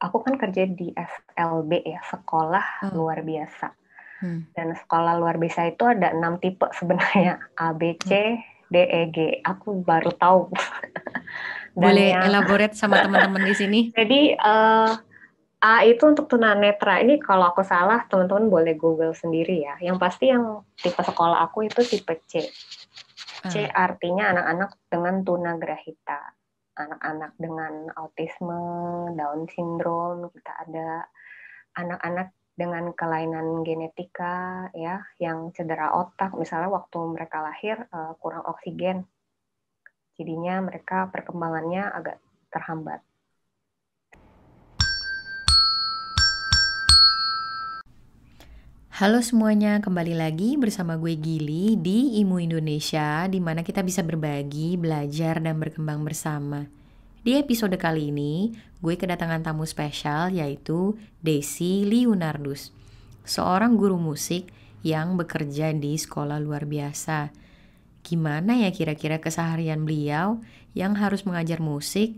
aku kan kerja di SLB ya sekolah hmm. luar biasa hmm. dan sekolah luar biasa itu ada enam tipe sebenarnya A B C hmm. D E G aku baru tahu boleh yang, elaborate sama teman-teman di sini jadi uh, A itu untuk tunanetra ini kalau aku salah teman-teman boleh google sendiri ya yang pasti yang tipe sekolah aku itu tipe C C hmm. artinya anak-anak dengan tunagrahita anak-anak dengan autisme, Down syndrome, kita ada anak-anak dengan kelainan genetika ya yang cedera otak misalnya waktu mereka lahir eh, kurang oksigen jadinya mereka perkembangannya agak terhambat Halo semuanya, kembali lagi bersama gue Gili di Imu Indonesia, di mana kita bisa berbagi, belajar, dan berkembang bersama. Di episode kali ini, gue kedatangan tamu spesial yaitu Desi Leonardus, seorang guru musik yang bekerja di sekolah luar biasa. Gimana ya kira-kira keseharian beliau yang harus mengajar musik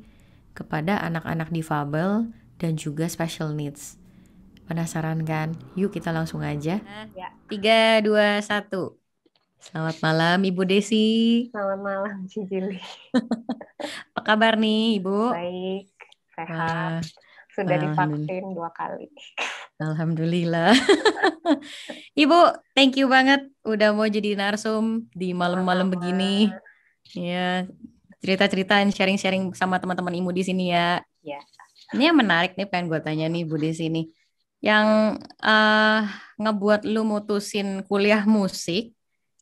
kepada anak-anak difabel dan juga special needs? Penasaran kan? Yuk kita langsung aja. Ya. Tiga, dua, satu. Selamat malam Ibu Desi. Selamat malam Cijili. Apa kabar nih Ibu? Baik, sehat. Ah, Sudah divaksin dua kali. Alhamdulillah. Ibu, thank you banget udah mau jadi narsum di malam-malam begini. Ya, cerita-cerita dan sharing-sharing sama teman-teman Ibu di sini ya. Ya. Ini yang menarik nih pengen gue tanya nih Ibu di sini yang uh, ngebuat lu mutusin kuliah musik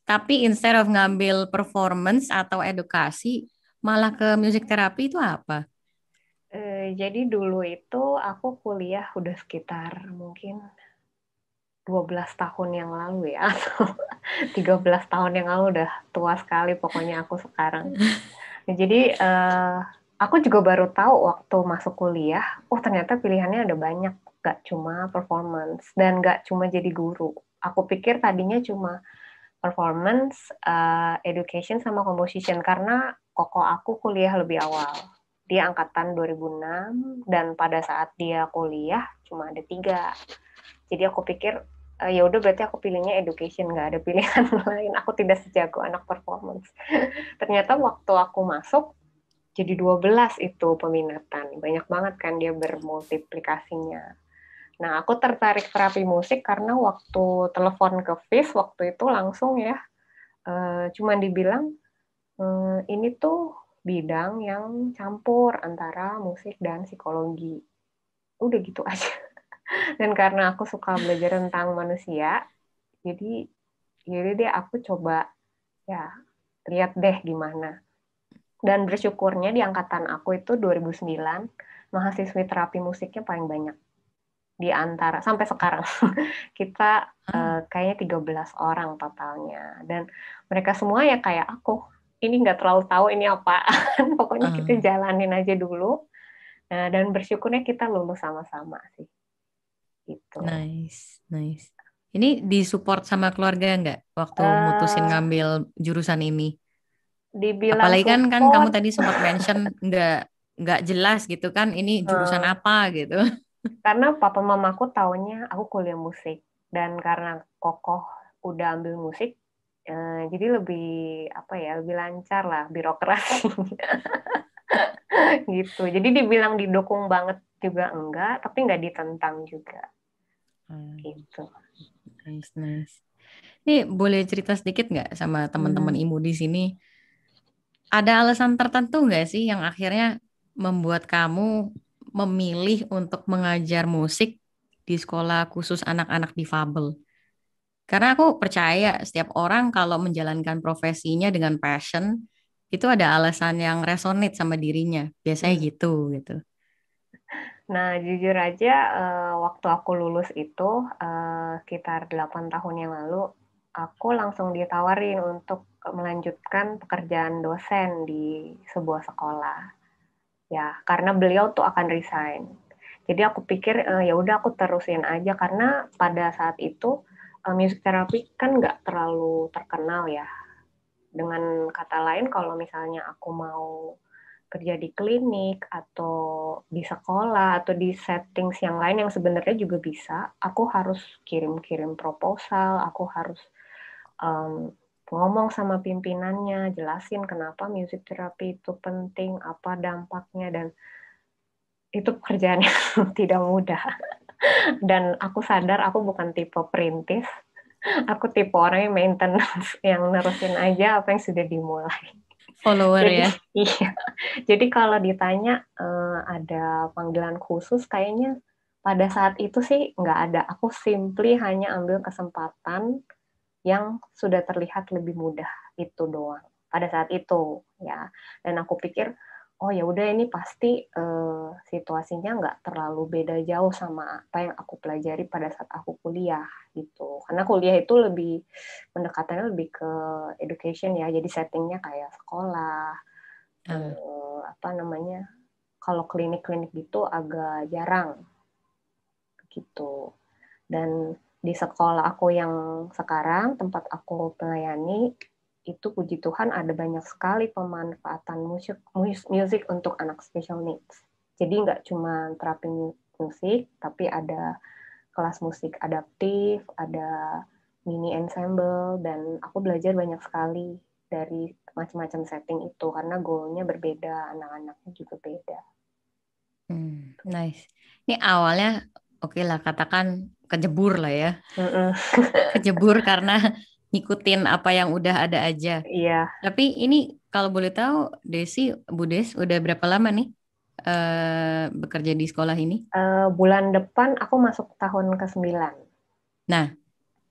tapi instead of ngambil performance atau edukasi malah ke music terapi itu apa? Uh, jadi dulu itu aku kuliah udah sekitar mungkin 12 tahun yang lalu ya atau 13 tahun yang lalu udah tua sekali pokoknya aku sekarang. Jadi uh, aku juga baru tahu waktu masuk kuliah, oh ternyata pilihannya ada banyak, gak cuma performance dan gak cuma jadi guru. Aku pikir tadinya cuma performance, uh, education sama composition karena koko aku kuliah lebih awal. Dia angkatan 2006 dan pada saat dia kuliah cuma ada tiga. Jadi aku pikir uh, ya udah berarti aku pilihnya education nggak ada pilihan lain. Aku tidak sejago anak performance. ternyata waktu aku masuk jadi 12 itu peminatan. Banyak banget kan dia bermultiplikasinya. Nah, aku tertarik terapi musik karena waktu telepon ke FIS waktu itu langsung ya, uh, cuman dibilang eh, ini tuh bidang yang campur antara musik dan psikologi. Udah gitu aja. Dan karena aku suka belajar tentang manusia, jadi jadi deh aku coba ya lihat deh gimana dan bersyukurnya di angkatan aku itu 2009, mahasiswi terapi musiknya paling banyak. Di antara, sampai sekarang, kita uh, kayaknya 13 orang totalnya. Dan mereka semua ya kayak aku, ini nggak terlalu tahu ini apa pokoknya hmm. kita ah. jalanin aja dulu. Nah, dan bersyukurnya kita lulus sama-sama sih. Gitu. Nice, nice. Ini disupport sama keluarga nggak waktu uh, mutusin eh, ngambil jurusan ini? dibilang apalagi kan, kan support. kan kamu tadi sempat mention nggak nggak jelas gitu kan ini eh. jurusan hmm. apa gitu karena papa mamaku taunya aku kuliah musik dan karena kokoh udah ambil musik eh, jadi lebih apa ya lebih lancar lah birokrasi gitu jadi dibilang didukung banget juga enggak tapi nggak ditentang juga hmm. gitu nice nice ini boleh cerita sedikit nggak sama teman-teman hmm. ibu di sini ada alasan tertentu nggak sih yang akhirnya membuat kamu memilih untuk mengajar musik di sekolah khusus anak-anak difabel? Karena aku percaya setiap orang kalau menjalankan profesinya dengan passion itu ada alasan yang resonate sama dirinya. Biasanya hmm. gitu gitu. Nah, jujur aja eh, waktu aku lulus itu uh, sekitar 8 tahun yang lalu aku langsung ditawarin untuk melanjutkan pekerjaan dosen di sebuah sekolah. Ya, karena beliau tuh akan resign. Jadi aku pikir e, ya udah aku terusin aja karena pada saat itu e, music therapy kan nggak terlalu terkenal ya. Dengan kata lain kalau misalnya aku mau kerja di klinik atau di sekolah atau di settings yang lain yang sebenarnya juga bisa, aku harus kirim-kirim proposal, aku harus um, ngomong sama pimpinannya, jelasin kenapa music therapy itu penting, apa dampaknya dan itu pekerjaannya tidak mudah. Dan aku sadar aku bukan tipe perintis. Aku tipe orang yang maintenance, yang nerusin aja apa yang sudah dimulai. Follower jadi, ya. Iya. Jadi kalau ditanya uh, ada panggilan khusus kayaknya pada saat itu sih nggak ada. Aku simply hanya ambil kesempatan yang sudah terlihat lebih mudah itu doang pada saat itu ya dan aku pikir oh ya udah ini pasti eh, situasinya nggak terlalu beda jauh sama apa yang aku pelajari pada saat aku kuliah gitu karena kuliah itu lebih pendekatannya lebih ke education ya jadi settingnya kayak sekolah hmm. eh, apa namanya kalau klinik-klinik gitu agak jarang gitu dan di sekolah aku yang sekarang, tempat aku melayani, itu puji Tuhan ada banyak sekali pemanfaatan musik, musik untuk anak special needs. Jadi nggak cuma terapi musik, tapi ada kelas musik adaptif, ada mini ensemble, dan aku belajar banyak sekali dari macam-macam setting itu karena goalnya berbeda, anak-anaknya juga beda. Hmm, nice. Ini awalnya oke okay lah katakan kejebur lah ya. Mm kejebur karena ngikutin apa yang udah ada aja. Iya. Tapi ini kalau boleh tahu Desi Budes udah berapa lama nih uh, bekerja di sekolah ini? Uh, bulan depan aku masuk tahun ke-9. Nah,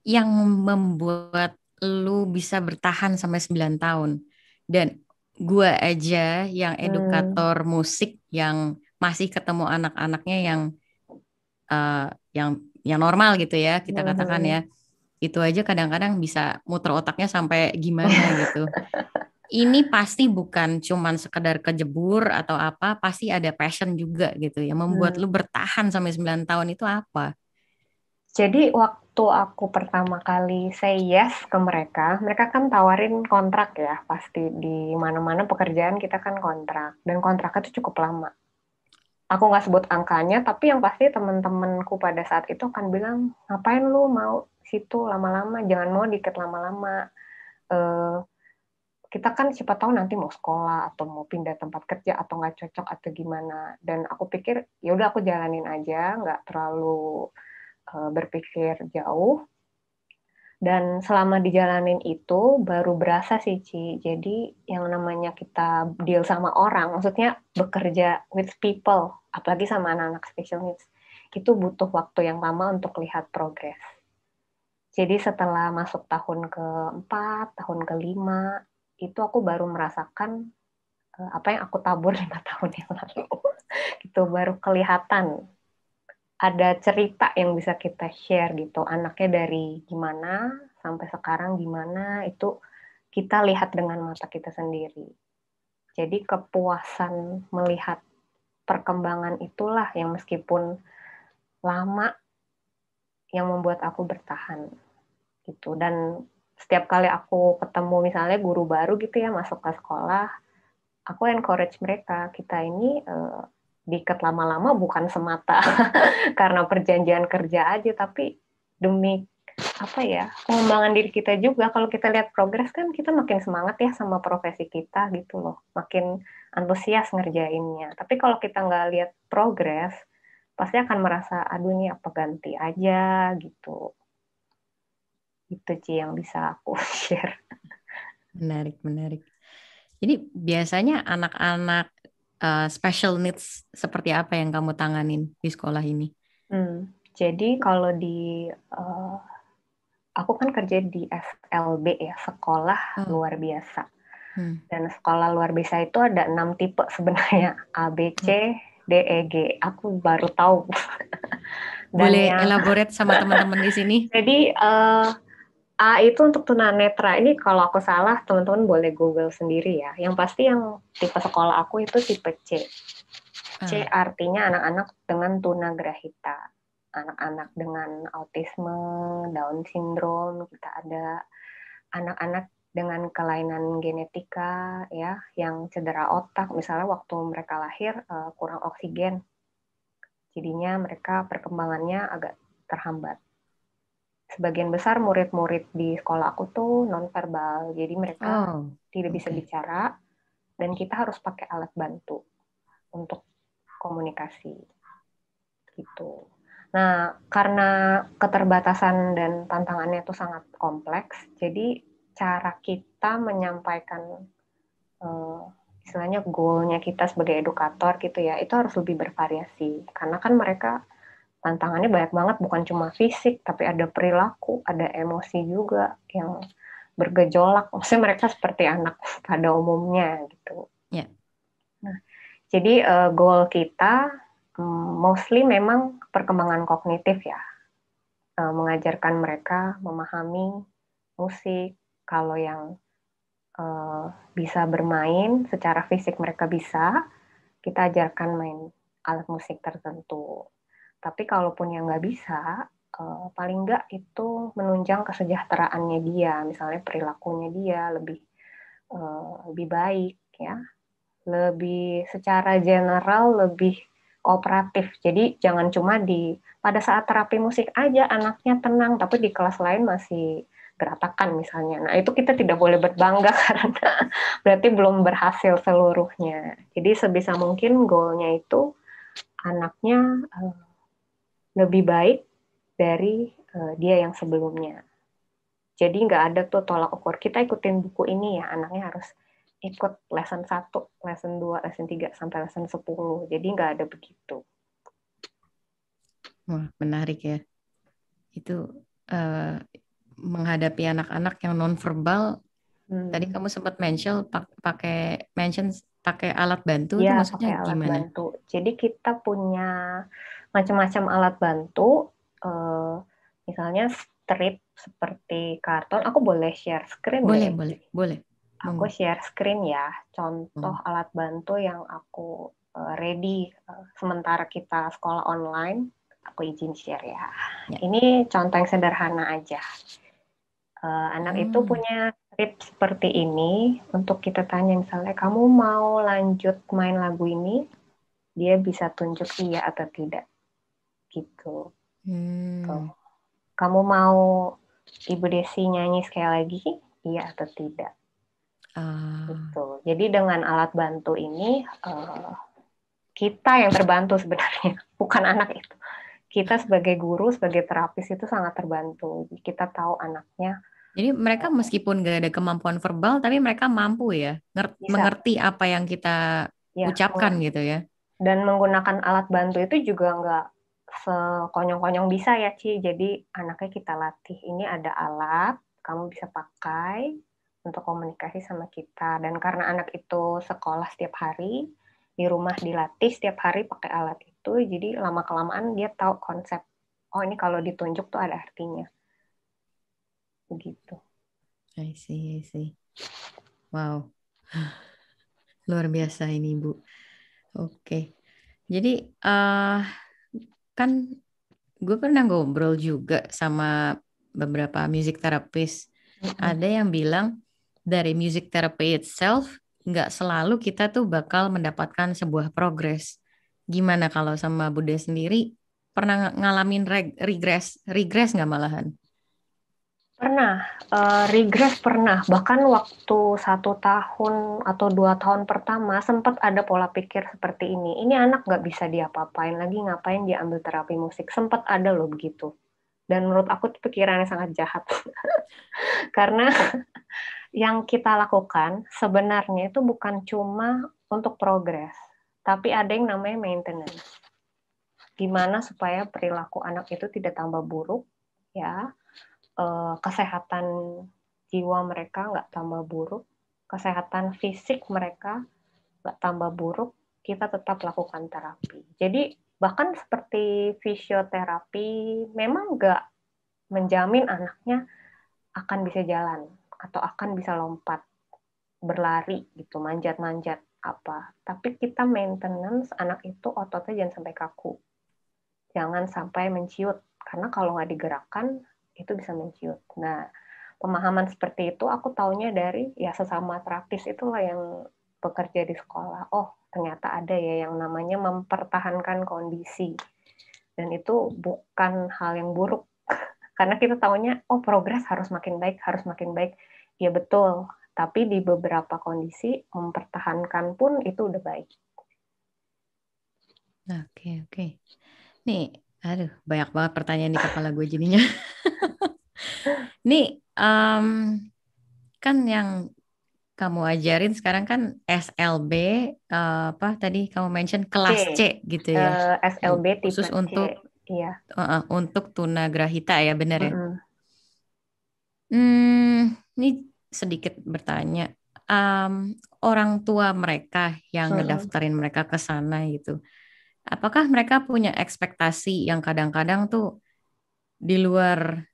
yang membuat lu bisa bertahan sampai 9 tahun dan gua aja yang hmm. edukator hmm. musik yang masih ketemu anak-anaknya yang uh, yang yang normal gitu ya kita hmm. katakan ya itu aja kadang-kadang bisa muter otaknya sampai gimana oh. gitu ini pasti bukan cuman sekedar kejebur atau apa pasti ada passion juga gitu ya membuat mm. lu bertahan sampai 9 tahun itu apa jadi waktu aku pertama kali say yes ke mereka, mereka kan tawarin kontrak ya, pasti di mana-mana pekerjaan kita kan kontrak dan kontraknya tuh cukup lama aku nggak sebut angkanya tapi yang pasti teman-temanku pada saat itu akan bilang ngapain lu mau situ lama-lama jangan mau dikit lama-lama uh, kita kan siapa tahu nanti mau sekolah atau mau pindah tempat kerja atau nggak cocok atau gimana dan aku pikir ya udah aku jalanin aja nggak terlalu uh, berpikir jauh dan selama dijalanin itu baru berasa sih Ci. Jadi yang namanya kita deal sama orang, maksudnya bekerja with people, apalagi sama anak-anak special needs, itu butuh waktu yang lama untuk lihat progres. Jadi setelah masuk tahun keempat, tahun kelima, itu aku baru merasakan eh, apa yang aku tabur lima tahun yang lalu. itu baru kelihatan ada cerita yang bisa kita share gitu anaknya dari gimana sampai sekarang gimana itu kita lihat dengan mata kita sendiri jadi kepuasan melihat perkembangan itulah yang meskipun lama yang membuat aku bertahan gitu dan setiap kali aku ketemu misalnya guru baru gitu ya masuk ke sekolah aku encourage mereka kita ini uh, diikat lama-lama bukan semata karena perjanjian kerja aja tapi demi apa ya pengembangan diri kita juga kalau kita lihat progres kan kita makin semangat ya sama profesi kita gitu loh makin antusias ngerjainnya tapi kalau kita nggak lihat progres pasti akan merasa aduh ini apa ganti aja gitu itu sih yang bisa aku share menarik menarik jadi biasanya anak-anak Eh, special needs seperti apa yang kamu tanganin di sekolah ini? Hmm, jadi kalau di uh, aku kan kerja di SLB ya sekolah hmm. luar biasa hmm. dan sekolah luar biasa itu ada enam tipe sebenarnya A B C hmm. D E G aku baru tahu boleh yang, elaborate sama teman-teman di sini. Jadi uh, A itu untuk tunanetra. Ini kalau aku salah, teman-teman boleh Google sendiri ya. Yang pasti yang tipe sekolah aku itu tipe C. C ah. artinya anak-anak dengan tunagrahita. Anak-anak dengan autisme, Down syndrome, kita ada anak-anak dengan kelainan genetika ya yang cedera otak misalnya waktu mereka lahir eh, kurang oksigen jadinya mereka perkembangannya agak terhambat sebagian besar murid-murid di sekolah aku tuh nonverbal, jadi mereka oh, tidak bisa bicara dan kita harus pakai alat bantu untuk komunikasi gitu. Nah, karena keterbatasan dan tantangannya itu sangat kompleks, jadi cara kita menyampaikan uh, istilahnya goalnya kita sebagai edukator gitu ya, itu harus lebih bervariasi karena kan mereka tantangannya banyak banget bukan cuma fisik tapi ada perilaku ada emosi juga yang bergejolak maksudnya mereka seperti anak pada umumnya gitu yeah. nah jadi uh, goal kita um, mostly memang perkembangan kognitif ya uh, mengajarkan mereka memahami musik kalau yang uh, bisa bermain secara fisik mereka bisa kita ajarkan main alat musik tertentu tapi kalaupun yang nggak bisa, uh, paling nggak itu menunjang kesejahteraannya dia, misalnya perilakunya dia lebih uh, lebih baik, ya, lebih secara general lebih kooperatif. Jadi jangan cuma di pada saat terapi musik aja anaknya tenang, tapi di kelas lain masih geratakan misalnya. Nah itu kita tidak boleh berbangga karena berarti belum berhasil seluruhnya. Jadi sebisa mungkin goalnya itu anaknya uh, lebih baik dari uh, dia yang sebelumnya. Jadi nggak ada tuh tolak ukur. Kita ikutin buku ini ya, anaknya harus ikut lesson 1, lesson 2, lesson 3, sampai lesson 10. Jadi nggak ada begitu. Wah, menarik ya. Itu uh, menghadapi anak-anak yang nonverbal. Hmm. Tadi kamu sempat mention pakai mention pakai alat bantu ya, itu iya, maksudnya pakai alat gimana? Bantu. Jadi kita punya macam-macam alat bantu, eh, misalnya strip seperti karton. Aku boleh share screen? Boleh, deh. Ya? boleh, boleh. Aku share screen ya. Contoh hmm. alat bantu yang aku eh, ready eh, sementara kita sekolah online. Aku izin share ya. ya. Ini contoh yang sederhana aja. anak hmm. itu punya strip seperti ini untuk kita tanya misalnya kamu mau lanjut main lagu ini, dia bisa tunjuk iya atau tidak gitu. Hmm. Tuh. Kamu mau Ibu Desi nyanyi sekali lagi? Iya atau tidak? Uh. Gitu. Jadi dengan alat bantu ini uh, kita yang terbantu sebenarnya, bukan anak itu. Kita sebagai guru, sebagai terapis itu sangat terbantu. Kita tahu anaknya. Jadi mereka meskipun gak ada kemampuan verbal, tapi mereka mampu ya, nger- Bisa. mengerti apa yang kita ya, ucapkan gitu ya. Dan menggunakan alat bantu itu juga nggak sekonyong-konyong bisa ya Ci. Jadi anaknya kita latih. Ini ada alat, kamu bisa pakai untuk komunikasi sama kita. Dan karena anak itu sekolah setiap hari, di rumah dilatih setiap hari pakai alat itu, jadi lama-kelamaan dia tahu konsep, oh ini kalau ditunjuk tuh ada artinya. Begitu. I see, I see. Wow. Luar biasa ini, Bu. Oke. Okay. Jadi, uh, kan gue pernah ngobrol juga sama beberapa music therapist. Mm-hmm. Ada yang bilang dari music therapy itself nggak selalu kita tuh bakal mendapatkan sebuah progres. Gimana kalau sama Buddha sendiri pernah ngalamin reg- regress, regress nggak malahan? Pernah, uh, regress pernah, bahkan waktu satu tahun atau dua tahun pertama sempat ada pola pikir seperti ini, "Ini anak nggak bisa diapa-apain lagi, ngapain dia ambil terapi musik?" sempat ada loh begitu, dan menurut aku pikirannya sangat jahat. Karena yang kita lakukan sebenarnya itu bukan cuma untuk progres, tapi ada yang namanya maintenance. Gimana supaya perilaku anak itu tidak tambah buruk, ya uh, kesehatan jiwa mereka nggak tambah buruk, kesehatan fisik mereka nggak tambah buruk, kita tetap lakukan terapi. Jadi bahkan seperti fisioterapi memang nggak menjamin anaknya akan bisa jalan atau akan bisa lompat, berlari gitu, manjat-manjat apa. Tapi kita maintenance anak itu ototnya jangan sampai kaku. Jangan sampai menciut karena kalau nggak digerakkan itu bisa menciut. Nah, pemahaman seperti itu aku taunya dari ya sesama terapis itulah yang bekerja di sekolah. Oh, ternyata ada ya yang namanya mempertahankan kondisi. Dan itu bukan hal yang buruk. Karena kita taunya, oh progres harus makin baik, harus makin baik. Ya betul, tapi di beberapa kondisi mempertahankan pun itu udah baik. Oke, okay, oke. Okay. Nih, Aduh, banyak banget pertanyaan di kepala gue jadinya. Nih, um, kan yang kamu ajarin sekarang kan SLB uh, eh, apa tadi kamu mention kelas C, C gitu ya. Uh, eh, SLB tipe khusus untuk Uh, uh, untuk tunagrahita ya, benar ya? -hmm. ini sedikit bertanya. Um, orang tua mereka yang -hmm. ngedaftarin mereka ke sana gitu apakah mereka punya ekspektasi yang kadang-kadang tuh di luar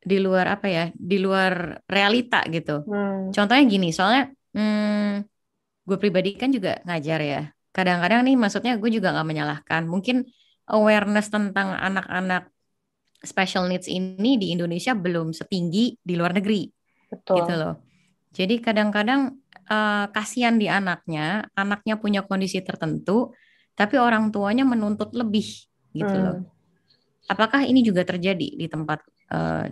di luar apa ya di luar realita gitu hmm. contohnya gini soalnya hmm, gue pribadi kan juga ngajar ya kadang-kadang nih maksudnya gue juga nggak menyalahkan mungkin awareness tentang anak-anak special needs ini di Indonesia belum setinggi di luar negeri Betul. gitu loh jadi kadang-kadang uh, kasihan di anaknya anaknya punya kondisi tertentu tapi orang tuanya menuntut lebih gitu hmm. loh. Apakah ini juga terjadi di tempat uh,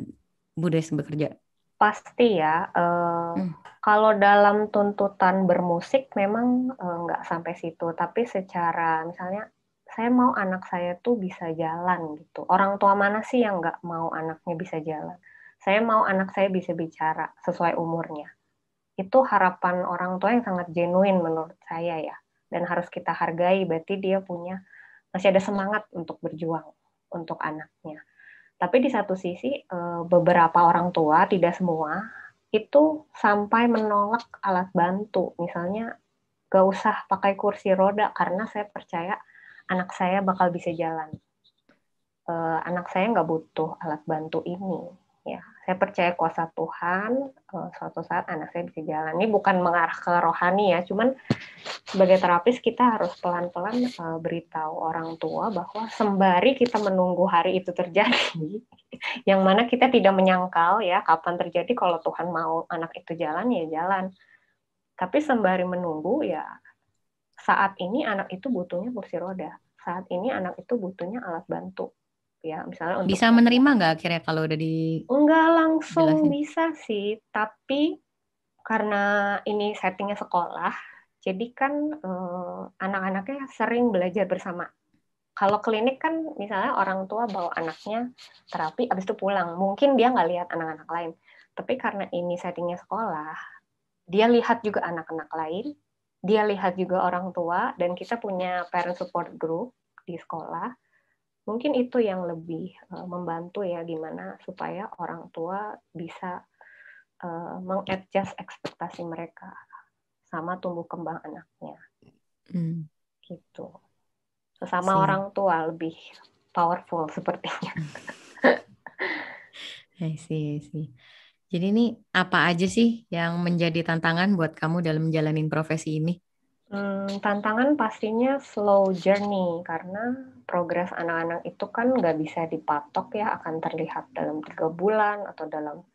Bu bekerja? Pasti ya. Uh, hmm. Kalau dalam tuntutan bermusik memang uh, sampai situ, tapi secara misalnya saya mau anak saya tuh bisa jalan gitu. Orang tua mana sih yang nggak mau anaknya bisa jalan? Saya mau anak saya bisa bicara sesuai umurnya. Itu harapan orang tua yang sangat genuine menurut saya ya dan harus kita hargai berarti dia punya masih ada semangat untuk berjuang untuk anaknya. Tapi di satu sisi eh, beberapa orang tua tidak semua itu sampai menolak alat bantu. Misalnya gak usah pakai kursi roda karena saya percaya anak saya bakal bisa jalan. Eh, anak saya nggak butuh alat bantu ini ya saya percaya kuasa Tuhan eh, suatu saat anak saya bisa jalan. Ini bukan mengarah ke rohani ya, cuman sebagai terapis kita harus pelan-pelan eh, beritahu orang tua bahwa sembari kita menunggu hari itu terjadi, yang mana kita tidak menyangkal ya kapan terjadi kalau Tuhan mau anak itu jalan ya jalan. Tapi sembari menunggu ya saat ini anak itu butuhnya kursi roda, saat ini anak itu butuhnya alat bantu ya misalnya untuk bisa menerima nggak akhirnya kalau udah di nggak langsung jelasin. bisa sih tapi karena ini settingnya sekolah jadi kan eh, anak-anaknya sering belajar bersama kalau klinik kan misalnya orang tua bawa anaknya terapi abis itu pulang mungkin dia nggak lihat anak-anak lain tapi karena ini settingnya sekolah dia lihat juga anak-anak lain dia lihat juga orang tua dan kita punya parent support group di sekolah Mungkin itu yang lebih uh, membantu ya gimana supaya orang tua bisa uh, mengadjust ekspektasi mereka sama tumbuh kembang anaknya. Hmm. Gitu. Sesama orang tua lebih powerful sepertinya. I see, I see. Jadi ini apa aja sih yang menjadi tantangan buat kamu dalam menjalani profesi ini? Hmm, tantangan pastinya slow journey karena progres anak-anak itu kan nggak bisa dipatok ya akan terlihat dalam tiga bulan atau dalam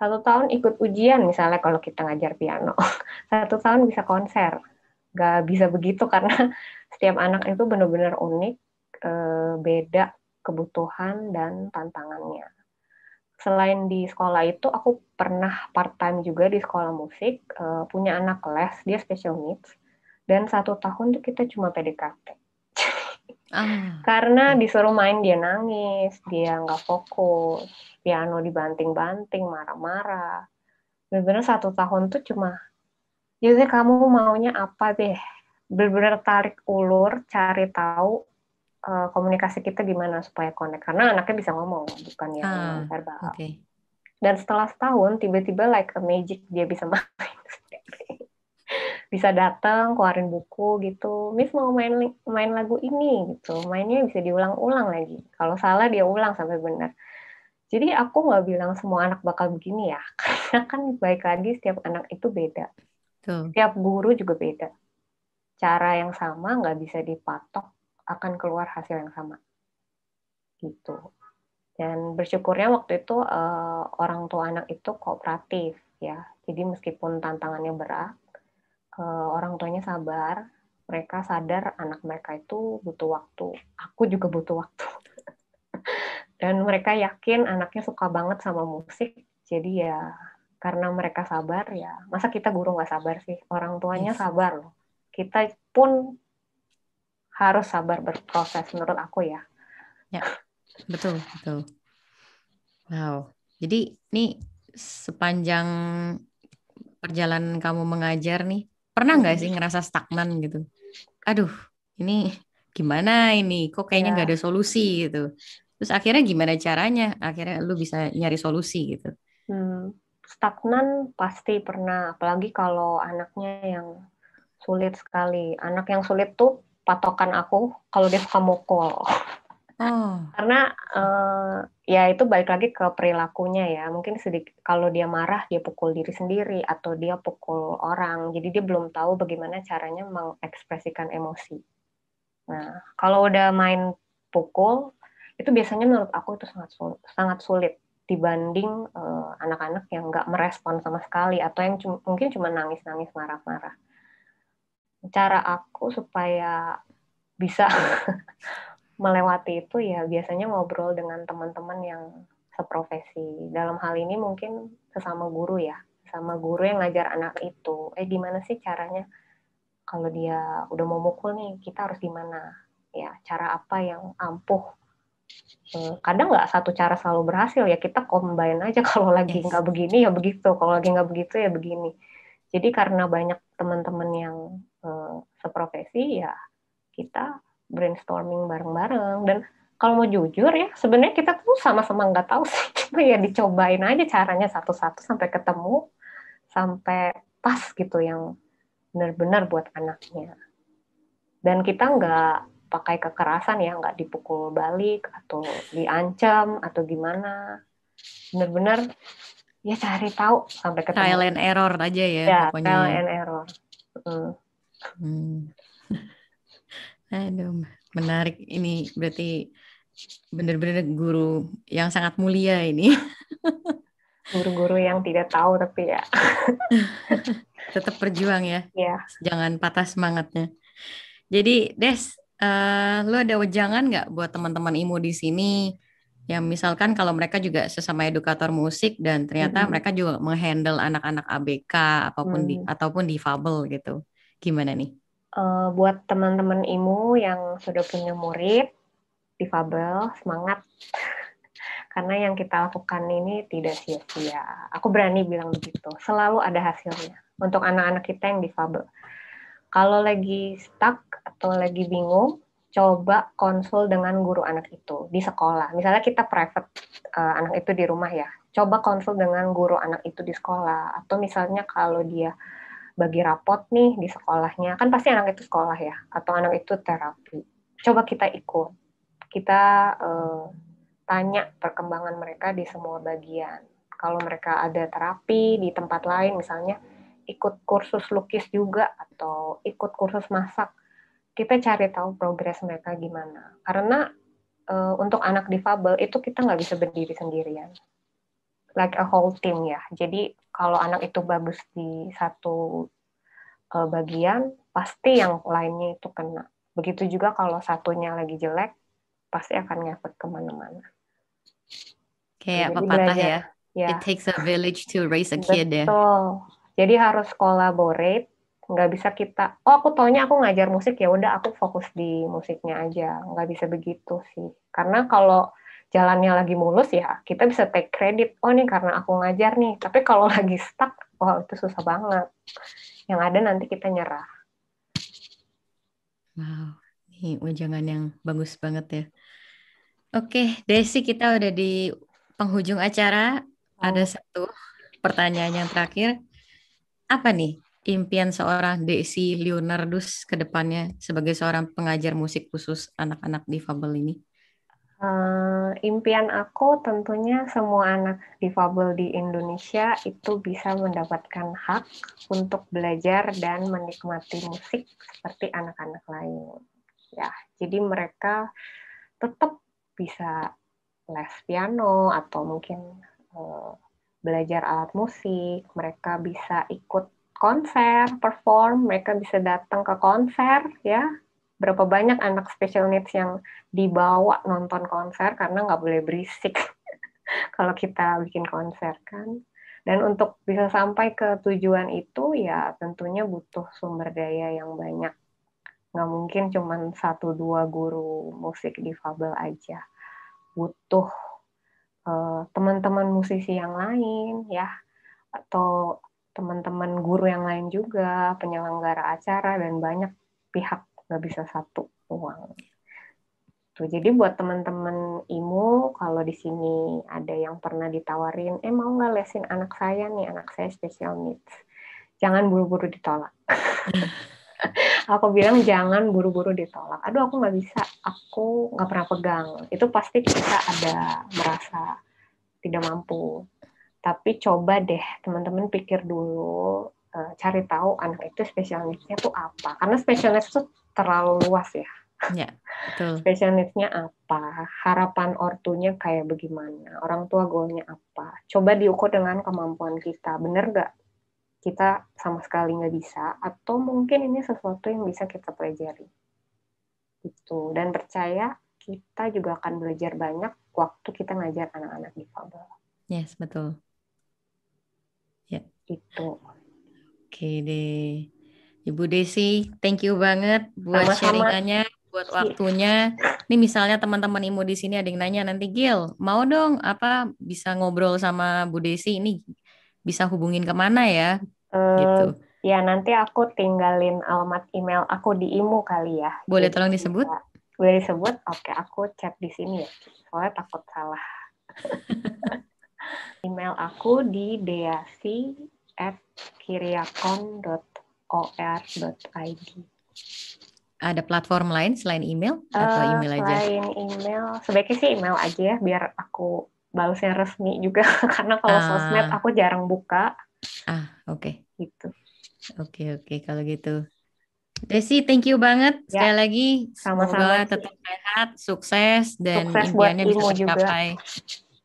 satu tahun ikut ujian misalnya kalau kita ngajar piano satu tahun bisa konser nggak bisa begitu karena setiap anak itu benar-benar unik eh, beda kebutuhan dan tantangannya selain di sekolah itu aku pernah part time juga di sekolah musik eh, punya anak les dia special needs dan satu tahun tuh kita cuma PDKT ah. karena disuruh main dia nangis dia nggak fokus piano dibanting-banting marah-marah bener-bener satu tahun tuh cuma jadi ya kamu maunya apa deh bener-bener tarik ulur cari tahu uh, komunikasi kita gimana supaya connect karena anaknya bisa ngomong bukan yang ah, verbal okay. dan setelah setahun tiba-tiba like a magic dia bisa main bisa datang keluarin buku gitu Miss mau main main lagu ini gitu mainnya bisa diulang-ulang lagi kalau salah dia ulang sampai benar jadi aku nggak bilang semua anak bakal begini ya karena kan baik lagi setiap anak itu beda Tuh. setiap guru juga beda cara yang sama nggak bisa dipatok akan keluar hasil yang sama gitu dan bersyukurnya waktu itu uh, orang tua anak itu kooperatif ya jadi meskipun tantangannya berat Eh, orang tuanya sabar, mereka sadar anak mereka itu butuh waktu. Aku juga butuh waktu. Dan mereka yakin anaknya suka banget sama musik, jadi ya karena mereka sabar ya. Masa kita guru nggak sabar sih? Orang tuanya sabar loh. Kita pun harus sabar berproses menurut aku ya. Ya, betul, betul. Wow. Jadi nih sepanjang perjalanan kamu mengajar nih, Pernah nggak sih iya. ngerasa stagnan gitu? Aduh, ini gimana ini? Kok kayaknya iya. nggak ya. ada solusi gitu. Terus akhirnya gimana caranya? Akhirnya lu bisa nyari solusi gitu. Hmm. Stagnan pasti pernah, apalagi kalau anaknya yang sulit sekali. Anak yang sulit tuh patokan aku kalau dia suka mukul. Oh. Karena uh, ya itu balik lagi ke perilakunya ya mungkin sedikit kalau dia marah dia pukul diri sendiri atau dia pukul orang jadi dia belum tahu bagaimana caranya mengekspresikan emosi nah kalau udah main pukul itu biasanya menurut aku itu sangat sulit, sangat sulit dibanding eh, anak-anak uh, yang nggak merespon sama sekali atau yang cum mungkin cuma nangis-nangis marah-marah cara aku supaya bisa melewati itu ya biasanya ngobrol dengan teman-teman yang seprofesi. Dalam hal ini mungkin sesama guru ya, sama guru yang ngajar anak itu. Eh gimana sih caranya kalau dia udah mau mukul nih, kita harus gimana? Ya, cara apa yang ampuh? Eh, kadang nggak satu cara selalu berhasil ya, kita combine aja kalau lagi nggak yes. begini ya begitu, kalau lagi nggak begitu ya begini. Jadi karena banyak teman-teman yang uh, seprofesi ya kita brainstorming bareng-bareng dan kalau mau jujur ya sebenarnya kita tuh sama-sama nggak tahu sih cuma ya dicobain aja caranya satu-satu sampai ketemu sampai pas gitu yang benar-benar buat anaknya dan kita nggak pakai kekerasan ya nggak dipukul balik atau diancam atau gimana benar-benar ya cari tahu sampai ketemu trial and error aja ya, ya pokoknya trial and error mm. hmm. Hmm. Aduh, menarik ini berarti benar-benar guru yang sangat mulia ini. Guru-guru yang tidak tahu tapi ya. Tetap berjuang ya. Iya. Jangan patah semangatnya. Jadi Des, uh, lu ada wejangan nggak buat teman-teman IMU di sini yang misalkan kalau mereka juga sesama edukator musik dan ternyata mm-hmm. mereka juga menghandle anak-anak ABK apapun mm. di ataupun difabel gitu. Gimana nih? uh, buat teman-teman IMU yang sudah punya murid difabel, semangat. Karena yang kita lakukan ini tidak sia-sia. Aku berani bilang begitu. Selalu ada hasilnya untuk anak-anak kita yang difabel. Kalau lagi stuck atau lagi bingung, coba konsul dengan guru anak itu di sekolah. Misalnya kita private uh, anak itu di rumah ya, coba konsul dengan guru anak itu di sekolah. Atau misalnya kalau dia bagi rapot nih di sekolahnya kan pasti anak itu sekolah ya atau anak itu terapi coba kita ikut kita eh, tanya perkembangan mereka di semua bagian kalau mereka ada terapi di tempat lain misalnya ikut kursus lukis juga atau ikut kursus masak kita cari tahu progres mereka gimana karena eh, untuk anak difabel itu kita nggak bisa berdiri sendirian like a whole team ya. Jadi kalau anak itu bagus di satu uh, bagian, pasti yang lainnya itu kena. Begitu juga kalau satunya lagi jelek, pasti akan ngefek kemana-mana. Kayak apa pepatah ya, ya, it takes a village to raise a kid ya. Betul. Jadi harus collaborate, nggak bisa kita, oh aku taunya aku ngajar musik ya udah aku fokus di musiknya aja, nggak bisa begitu sih. Karena kalau jalannya lagi mulus ya kita bisa take credit oh nih karena aku ngajar nih tapi kalau lagi stuck wah wow, itu susah banget yang ada nanti kita nyerah wow ini ujangan yang bagus banget ya oke Desi kita udah di penghujung acara oh. ada satu pertanyaan yang terakhir apa nih impian seorang Desi Leonardus ke depannya sebagai seorang pengajar musik khusus anak-anak difabel ini? Uh, impian aku tentunya semua anak difabel di Indonesia itu bisa mendapatkan hak untuk belajar dan menikmati musik seperti anak-anak lain. Ya, jadi mereka tetap bisa les piano atau mungkin uh, belajar alat musik, mereka bisa ikut konser, perform, mereka bisa datang ke konser ya berapa banyak anak special needs yang dibawa nonton konser karena nggak boleh berisik kalau kita bikin konser kan. Dan untuk bisa sampai ke tujuan itu ya tentunya butuh sumber daya yang banyak. Nggak mungkin cuma satu dua guru musik di fabel aja. Butuh eh, teman-teman uh, musisi yang lain ya atau teman-teman guru yang lain juga, penyelenggara acara dan banyak pihak nggak bisa satu uang tuh jadi buat teman-teman imu kalau di sini ada yang pernah ditawarin eh mau nggak lesin anak saya nih anak saya special needs jangan buru-buru ditolak aku bilang jangan buru-buru ditolak. Aduh aku nggak bisa, aku nggak pernah pegang. Itu pasti kita ada merasa tidak mampu. Tapi coba deh teman-teman pikir dulu uh, cari tahu anak itu special needs-nya tuh apa. Karena special needs tuh terlalu luas ya. Ya, betul. Special needs-nya apa? Harapan ortunya kayak bagaimana? Orang tua goalnya apa? Coba diukur dengan kemampuan kita. Bener nggak kita sama sekali nggak bisa? Atau mungkin ini sesuatu yang bisa kita pelajari? Gitu. Dan percaya kita juga akan belajar banyak waktu kita ngajar anak-anak di Fabel. Yes, betul. Ya. Yeah. Itu. Oke deh. Ibu Desi, thank you banget buat ceritanya, buat iya. waktunya. Ini misalnya teman-teman IMU di sini ada yang nanya nanti Gil, mau dong apa bisa ngobrol sama Bu Desi ini bisa hubungin kemana ya? Uh, gitu. Ya nanti aku tinggalin alamat email aku di IMU kali ya. Boleh Jadi, tolong disebut? Ya. Boleh disebut? Oke, aku chat di sini ya. Soalnya takut salah. email aku di deasi at kiriakon.or.id. Ada platform lain selain email atau uh, email aja? Selain email, sebaiknya sih email aja ya biar aku balasnya resmi juga karena kalau uh, sosmed aku jarang buka. Ah, oke. Okay. Gitu. Oke, okay, oke okay, kalau gitu. Desi, thank you banget ya. sekali lagi. Sama-sama. Semoga tetap sehat, sukses dan sukses impiannya bisa tercapai.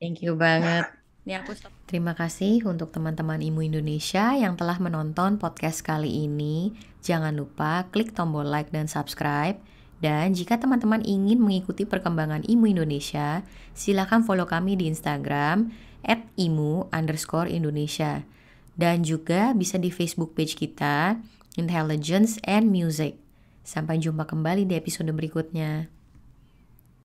Thank you banget. Ini aku stop. Terima kasih untuk teman-teman Imu Indonesia yang telah menonton podcast kali ini. Jangan lupa klik tombol like dan subscribe. Dan jika teman-teman ingin mengikuti perkembangan Imu Indonesia, silakan follow kami di Instagram at imu underscore Indonesia. Dan juga bisa di Facebook page kita, Intelligence and Music. Sampai jumpa kembali di episode berikutnya.